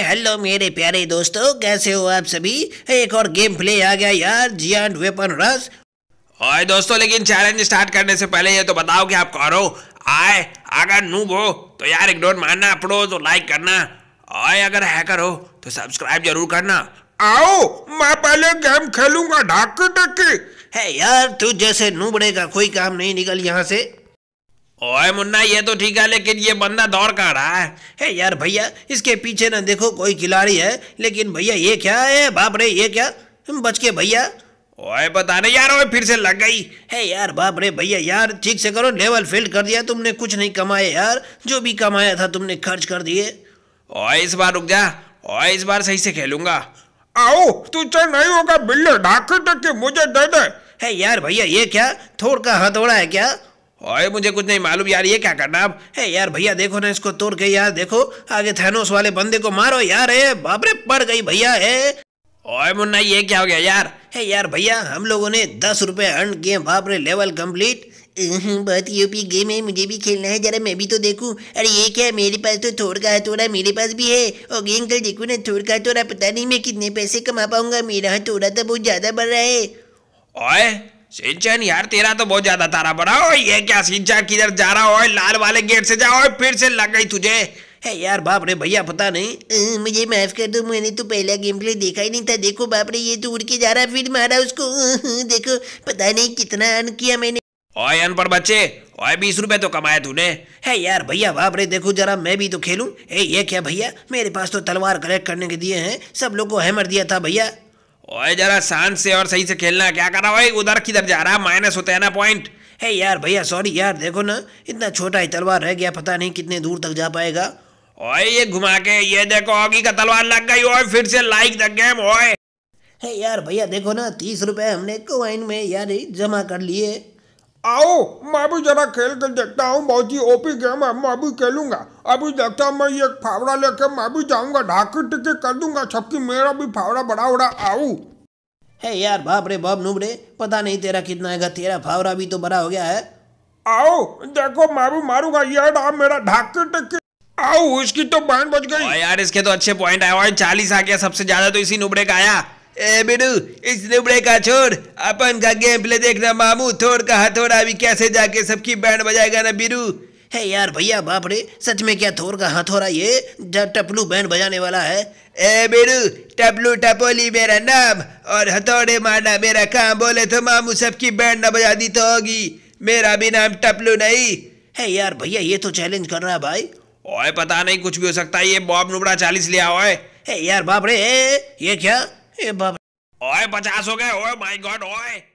hello मेरे प्यारे दोस्तों कैसे हो आप सभी एक और गेम प्ले आ गया यार जियांट वेपन रस और दोस्तों लेकिन चैलेंज स्टार्ट करने से पहले ये तो बताओ कि आप करो आए अगर नू हो तो यार इग्नोर मारना प्रो तो लाइक करना और अगर हैकर हो तो सब्सक्राइब जरूर करना आओ मैं पहले गेम खेलूंगा ढाके टक्के है यार तू जैसे नूबड़े का कोई काम नहीं निकल यहाँ से ओए मुन्ना ये तो ठीक है लेकिन ये बंदा दौड़ कर रहा है हे यार भैया इसके पीछे ना देखो कोई खिलाड़ी है लेकिन भैया ये क्या है बाप रे ये क्या तुम बच के भैया ओए बता नहीं यार ओए फिर से लग गई हे यार बाप रे भैया यार ठीक से करो लेवल फेल कर दिया तुमने कुछ नहीं कमाया यार जो भी कमाया था तुमने खर्च कर दिए ओए इस बार रुक जा ओए इस बार सही से खेलूंगा आओ तू चल नहीं होगा बिल्ले ढाके तक मुझे दे दे हे यार भैया ये क्या थोड़ का हथौड़ा है क्या ओए मुझे कुछ नहीं मालूम यार ये क्या करना अब है यार भैया देखो ना इसको तोड़ के यार देखो आगे थैनोस वाले बंदे को मारो यार है बाबरे पड़ गई भैया है ओए मुन्ना ये क्या हो गया यार है यार भैया हम लोगों ने दस रुपए अर्न किए बाबरे लेवल कंप्लीट बहुत यूपी गेम है मुझे भी खेलना है जरा मैं भी तो देखूं अरे ये क्या मेरे पास तो थोड़ का हथौड़ा मेरे पास भी है और गेम कल देखो ना थोड़ का हथौड़ा पता नहीं मैं कितने पैसे कमा पाऊंगा मेरा हथौड़ा तो बहुत ज़्यादा बढ़ रहा है ओए सिंचन यार तेरा तो बहुत ज्यादा तारा पड़ा हो ये क्या सिंचा किधर जा रहा हो लाल वाले गेट से जाओ फिर से लग गई तुझे है यार बाप रे भैया पता नहीं मुझे माफ कर दो मैंने तो पहला गेम प्ले देखा ही नहीं था देखो बाप रे ये तो उड़ के जा रहा फिर मारा उसको देखो पता नहीं कितना अन किया मैंने ओए अन पर बच्चे ओए बीस रुपए तो कमाए तूने है यार भैया बाप रे देखो जरा मैं भी तो खेलूं ए ये क्या भैया मेरे पास तो तलवार कलेक्ट करने के दिए हैं सब लोग को हैमर दिया था भैया ओए जरा शान से और सही से खेलना क्या कर रहा है उधर किधर जा रहा माइनस होता है ना पॉइंट है यार भैया सॉरी यार देखो ना इतना छोटा ही तलवार रह गया पता नहीं कितने दूर तक जा पाएगा ओए ये घुमा के ये देखो ऑगी का तलवार लग गई ओए फिर से लाइक द गेम ओए हे यार भैया देखो ना तीस रुपए हमने कोइन में यार जमा कर लिए आओ मैं भी जरा खेल कर देखता हूँ बहुत ही ओपी गेम है मैं भी खेलूंगा अभी देखता हूँ मैं ये फावड़ा लेके मैं भी जाऊंगा ढाकी टिके कर दूंगा छपकि मेरा भी फावड़ा बड़ा उड़ा आऊ है यार बाप रे बाप नुबड़े पता नहीं तेरा कितना है तेरा फावड़ा भी तो बड़ा हो गया है आओ देखो मैं भी मारूंगा ये रहा मेरा ढाकी टिके आओ इसकी तो बहन बच गई यार इसके तो अच्छे पॉइंट आया चालीस आ गया सबसे ज्यादा तो इसी नुबड़े का आया ए બેડું इस नुबड़े का छोड़ अपन का गेम प्ले देखना मामू थोड़ का हथौड़ा भी कैसे जाके सबकी बैंड बजाएगा ना बीरू हे यार भैया बाप रे सच में क्या थोर का हथौड़ा ये टपलू बैंड बजाने वाला है ए बेरू टपलू टपोली मेरा नाम और हथौड़े मारना मेरा काम बोले तो मामू सबकी बैंड ना बजा दी तो होगी मेरा भी नाम टपलू नहीं है यार भैया ये तो चैलेंज कर रहा भाई ओए पता नहीं कुछ भी हो सकता है ये बॉब नुबड़ा चालीस लिया हुआ है यार बाप रे ए, ये क्या ए बाप ओए पचास हो गए ओए माय गॉड ओए